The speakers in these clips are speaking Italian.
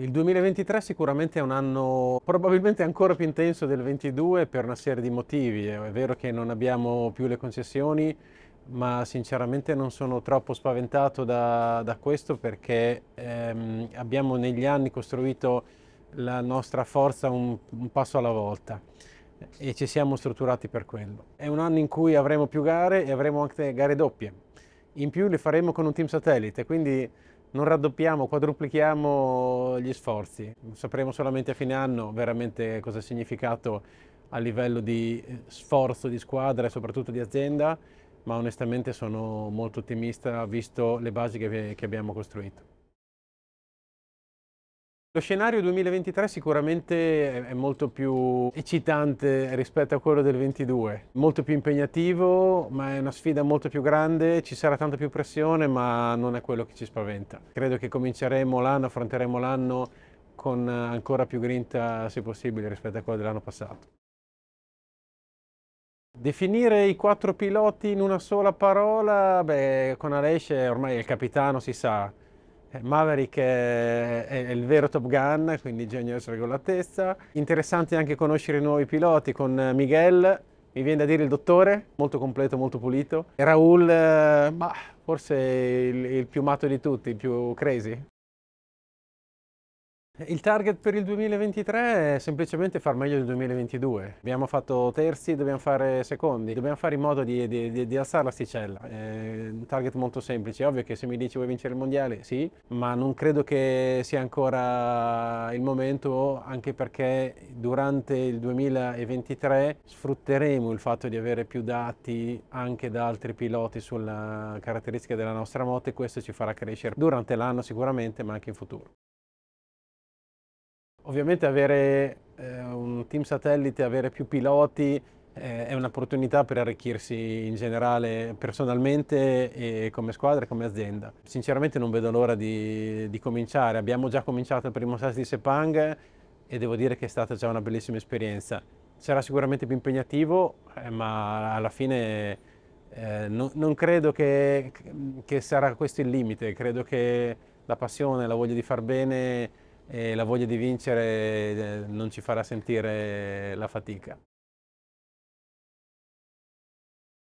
Il 2023 sicuramente è un anno probabilmente ancora più intenso del 22 per una serie di motivi. È vero che non abbiamo più le concessioni, ma sinceramente non sono troppo spaventato da, da questo perché ehm, abbiamo negli anni costruito la nostra forza un, un passo alla volta e ci siamo strutturati per quello. È un anno in cui avremo più gare e avremo anche gare doppie. In più le faremo con un team satellite, quindi non raddoppiamo, quadruplichiamo gli sforzi. Sapremo solamente a fine anno veramente cosa ha significato a livello di eh, sforzo di squadra e soprattutto di azienda, ma onestamente sono molto ottimista visto le basi che, che abbiamo costruito. Lo scenario 2023 sicuramente è molto più eccitante rispetto a quello del 22, molto più impegnativo, ma è una sfida molto più grande, ci sarà tanta più pressione, ma non è quello che ci spaventa. Credo che cominceremo l'anno, affronteremo l'anno con ancora più grinta, se possibile, rispetto a quello dell'anno passato. Definire i quattro piloti in una sola parola, beh, con Aleix ormai è il capitano, si sa, eh, Maverick è, è, il vero Top Gun, quindi bisogna essere con l'altezza. Interessante anche conoscere i nuovi piloti con eh, Miguel, mi viene da dire il dottore, molto completo, molto pulito. E Raul, eh, bah, forse il, il più matto di tutti, il più crazy. Il target per il 2023 è semplicemente far meglio del 2022. Abbiamo fatto terzi, dobbiamo fare secondi, dobbiamo fare in modo di, di, di, di alzare l'asticella. È un target molto semplice, è ovvio che se mi dici vuoi vincere il mondiale, sì, ma non credo che sia ancora il momento, anche perché durante il 2023 sfrutteremo il fatto di avere più dati anche da altri piloti sulla caratteristica della nostra moto e questo ci farà crescere durante l'anno sicuramente, ma anche in futuro. Ovviamente avere eh, un team satellite, avere più piloti eh, è un'opportunità per arricchirsi in generale personalmente e come squadra e come azienda. Sinceramente non vedo l'ora di, di cominciare, abbiamo già cominciato il primo SAS di Sepang e devo dire che è stata già una bellissima esperienza. Sarà sicuramente più impegnativo, eh, ma alla fine eh, no, non credo che, che sarà questo il limite, credo che la passione, la voglia di far bene e la voglia di vincere eh, non ci farà sentire la fatica.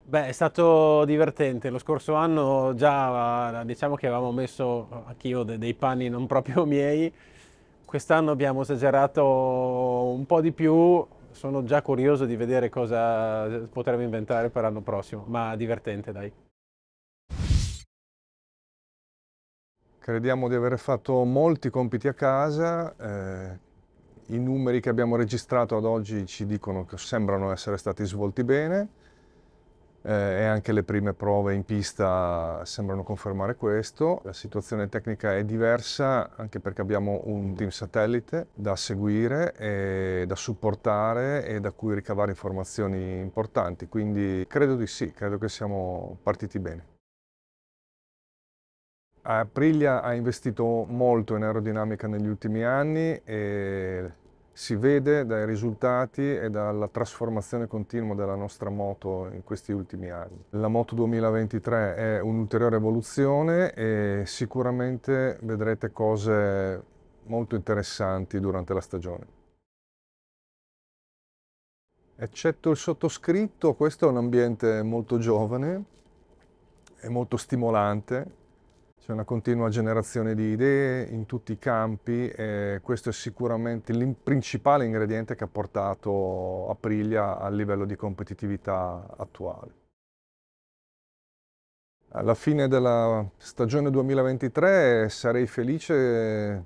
Beh, è stato divertente. Lo scorso anno già eh, diciamo che avevamo messo anch'io dei panni non proprio miei. Quest'anno abbiamo esagerato un po' di più. Sono già curioso di vedere cosa eh, potremo inventare per l'anno prossimo, ma divertente, dai. Crediamo di aver fatto molti compiti a casa, eh, i numeri che abbiamo registrato ad oggi ci dicono che sembrano essere stati svolti bene eh, e anche le prime prove in pista sembrano confermare questo. La situazione tecnica è diversa anche perché abbiamo un team satellite da seguire e da supportare e da cui ricavare informazioni importanti, quindi credo di sì, credo che siamo partiti bene. Aprilia ha investito molto in aerodinamica negli ultimi anni e si vede dai risultati e dalla trasformazione continua della nostra moto in questi ultimi anni. La moto 2023 è un'ulteriore evoluzione e sicuramente vedrete cose molto interessanti durante la stagione. Eccetto il sottoscritto, questo è un ambiente molto giovane e molto stimolante c'è una continua generazione di idee in tutti i campi e questo è sicuramente il principale ingrediente che ha portato Aprilia al livello di competitività attuale. Alla fine della stagione 2023 sarei felice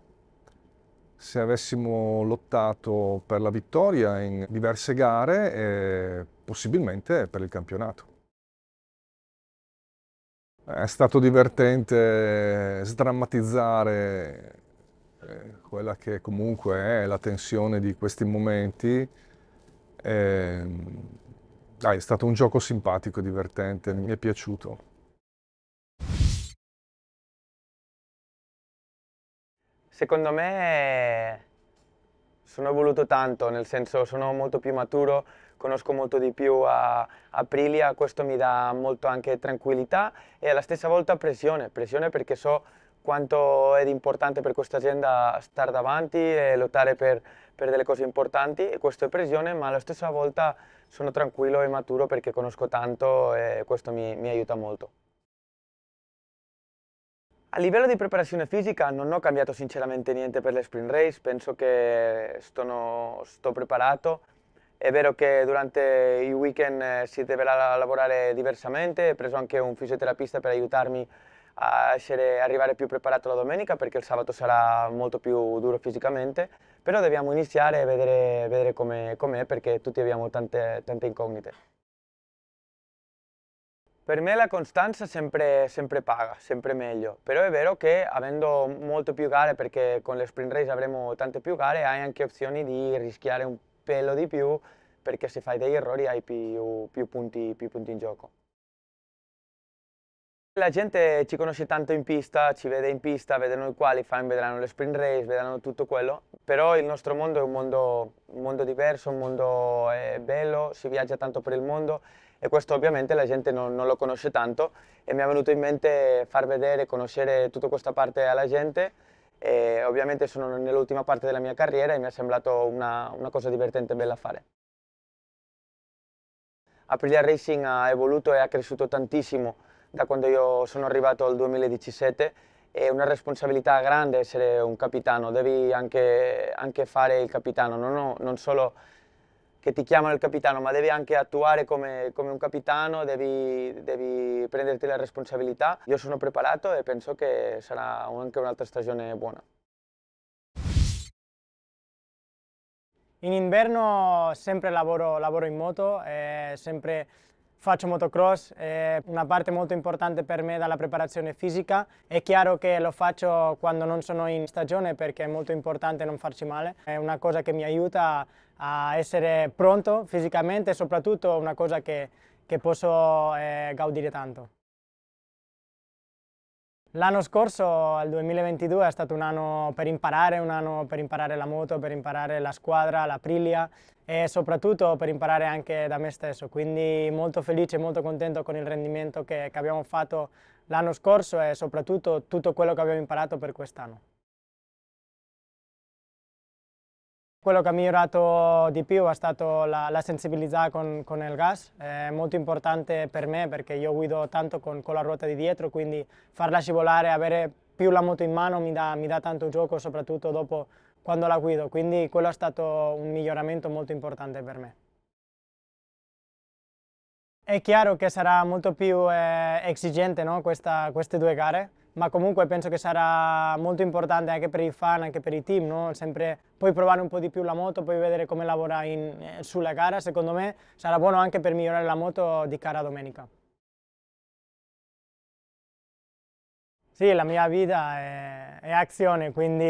se avessimo lottato per la vittoria in diverse gare e possibilmente per il campionato. È stato divertente sdrammatizzare eh, quella che comunque è la tensione di questi momenti. E, ehm, dai, è stato un gioco simpatico, divertente, mi è piaciuto. Secondo me sono evoluto tanto, nel senso sono molto più maturo, conosco molto di più a Aprilia, questo mi dà molto anche tranquillità e alla stessa volta pressione, pressione perché so quanto è importante per questa azienda stare davanti e lottare per, per delle cose importanti e questo è pressione ma alla stessa volta sono tranquillo e maturo perché conosco tanto e questo mi, mi aiuta molto. A livello di preparazione fisica non ho cambiato sinceramente niente per le sprint race, penso che stono, sto preparato, è vero che durante i weekend eh, si dovrà lavorare diversamente, ho preso anche un fisioterapista per aiutarmi a essere, arrivare più preparato la domenica perché il sabato sarà molto più duro fisicamente, però dobbiamo iniziare e vedere, vedere com'è com perché tutti abbiamo tante, tante, incognite. Per me la costanza sempre, sempre paga, sempre meglio, però è vero che avendo molto più gare, perché con le sprint race avremo tante più gare, hai anche opzioni di rischiare un po' pelo di più perché se fai degli errori hai più, più, punti, più punti in gioco. La gente ci conosce tanto in pista, ci vede in pista, vedono i qualifying, vedranno le sprint race, vedranno tutto quello, però il nostro mondo è un mondo, un mondo diverso, un mondo eh, bello, si viaggia tanto per il mondo e questo ovviamente la gente non, non, lo conosce tanto e mi è venuto in mente far vedere, conoscere tutta questa parte alla gente e ovviamente sono nell'ultima parte della mia carriera e mi è sembrato una, una cosa divertente e bella fare. Aprilia Racing ha evoluto e ha cresciuto tantissimo da quando io sono arrivato al 2017 è una responsabilità grande essere un capitano, devi anche, anche fare il capitano, non, ho, non solo che ti chiamano il capitano, ma devi anche attuare come, come un capitano, devi, devi, prenderti la responsabilità. Io sono preparato e penso che sarà anche un'altra stagione buona. In inverno sempre lavoro, lavoro in moto, sempre Faccio motocross, è una parte molto importante per me dalla preparazione fisica. È chiaro che lo faccio quando non sono in stagione perché è molto importante non farci male. È una cosa che mi aiuta a essere pronto fisicamente e soprattutto una cosa che, che posso eh, gaudire tanto. L'anno scorso, il 2022, è stato un anno per imparare, un anno per imparare la moto, per imparare la squadra, l'Aprilia e soprattutto per imparare anche da me stesso, quindi molto felice e molto contento con il rendimento che, che abbiamo fatto l'anno scorso e soprattutto tutto quello che abbiamo imparato per quest'anno. Quello che ha migliorato di più è stata la, la, sensibilità con, con, il gas, è molto importante per me perché io guido tanto con, con la ruota di dietro, quindi farla scivolare, avere più la moto in mano mi dà, mi dà tanto gioco, soprattutto dopo quando la guido, quindi quello è stato un miglioramento molto importante per me. È chiaro che sarà molto più eh, esigente no? Questa, queste due gare, ma comunque penso che sarà molto importante anche per i fan, anche per i team, no? sempre poi provare un po' di più la moto, poi vedere come lavora in, eh, sulla gara, secondo me sarà buono anche per migliorare la moto di cara domenica. Sì, la mia vita è, è azione, quindi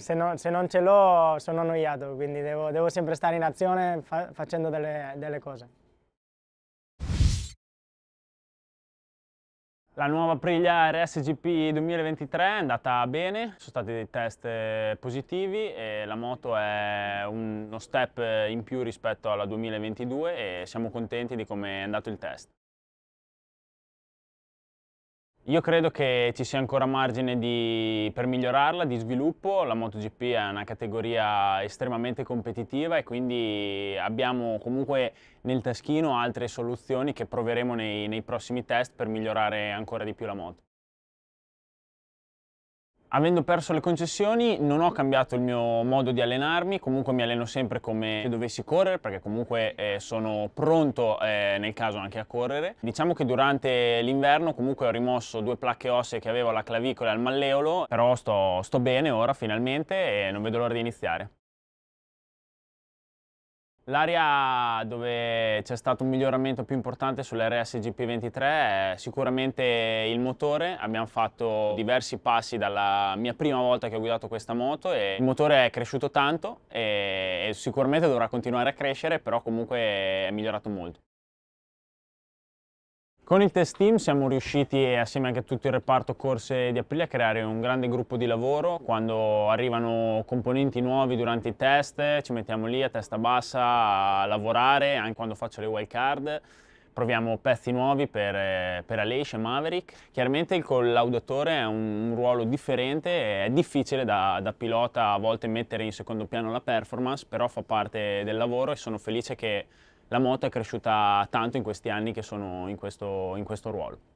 se, no, se non ce l'ho sono annoiato, quindi devo, devo, sempre stare in azione fa, facendo delle, delle cose. La nuova Aprilia RSGP 2023 è andata bene, sono stati dei test eh, positivi e la moto è uno step eh, in più rispetto alla 2022 e siamo contenti di come è andato il test. Io credo che ci sia ancora margine di, per migliorarla, di sviluppo, la MotoGP è una categoria estremamente competitiva e quindi abbiamo comunque nel taschino altre soluzioni che proveremo nei, nei prossimi test per migliorare ancora di più la moto. Avendo perso le concessioni non ho cambiato il mio modo di allenarmi, comunque mi alleno sempre come se dovessi correre perché comunque eh, sono pronto eh, nel caso anche a correre. Diciamo che durante l'inverno comunque ho rimosso due placche ossee che avevo alla clavicola e al malleolo, però sto, sto bene ora finalmente e non vedo l'ora di iniziare. L'area dove c'è stato un miglioramento più importante sull'RS GP23 è sicuramente il motore. Abbiamo fatto diversi passi dalla mia prima volta che ho guidato questa moto e il motore è cresciuto tanto e sicuramente dovrà continuare a crescere, però comunque è migliorato molto. Con il test team siamo riusciti, eh, assieme anche a tutto il reparto corse di Aprilia, a creare un grande gruppo di lavoro. Quando arrivano componenti nuovi durante i test, ci mettiamo lì a testa bassa a lavorare, anche quando faccio le wild card. Proviamo pezzi nuovi per, eh, per Aleix e Maverick. Chiaramente il collaudatore è un, ruolo differente, è difficile da, da pilota a volte mettere in secondo piano la performance, però fa parte del lavoro e sono felice che la moto è cresciuta tanto in questi anni che sono in questo, in questo ruolo.